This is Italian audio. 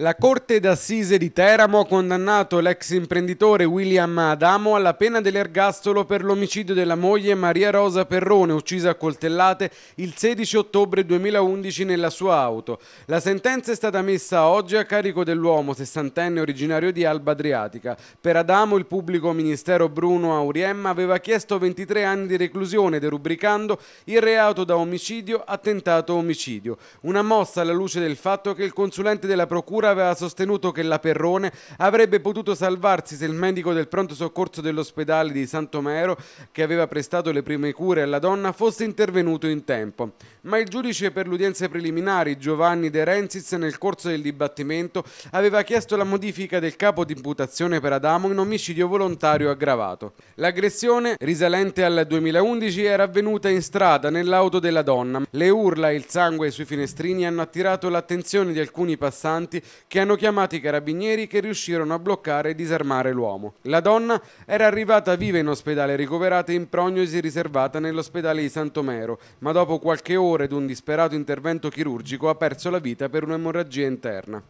La Corte d'Assise di Teramo ha condannato l'ex imprenditore William Adamo alla pena dell'ergastolo per l'omicidio della moglie Maria Rosa Perrone, uccisa a coltellate il 16 ottobre 2011 nella sua auto. La sentenza è stata messa oggi a carico dell'uomo sessantenne originario di Alba Adriatica. Per Adamo il pubblico ministero Bruno Auriemma aveva chiesto 23 anni di reclusione, derubricando il reato da omicidio a tentato omicidio. Una mossa alla luce del fatto che il consulente della procura Procura aveva sostenuto che la Perrone avrebbe potuto salvarsi se il medico del pronto soccorso dell'ospedale di Santomero, che aveva prestato le prime cure alla donna, fosse intervenuto in tempo. Ma il giudice per l'udienza preliminari, Giovanni De Renzis, nel corso del dibattimento aveva chiesto la modifica del capo di imputazione per Adamo in omicidio volontario aggravato. L'aggressione, risalente al 2011, era avvenuta in strada nell'auto della donna. Le urla e il sangue sui finestrini hanno attirato l'attenzione di alcuni passanti che hanno chiamato i carabinieri che riuscirono a bloccare e disarmare l'uomo. La donna era arrivata viva in ospedale, ricoverata in prognosi riservata nell'ospedale di Santomero, ma dopo qualche ora ed un disperato intervento chirurgico ha perso la vita per un'emorragia interna.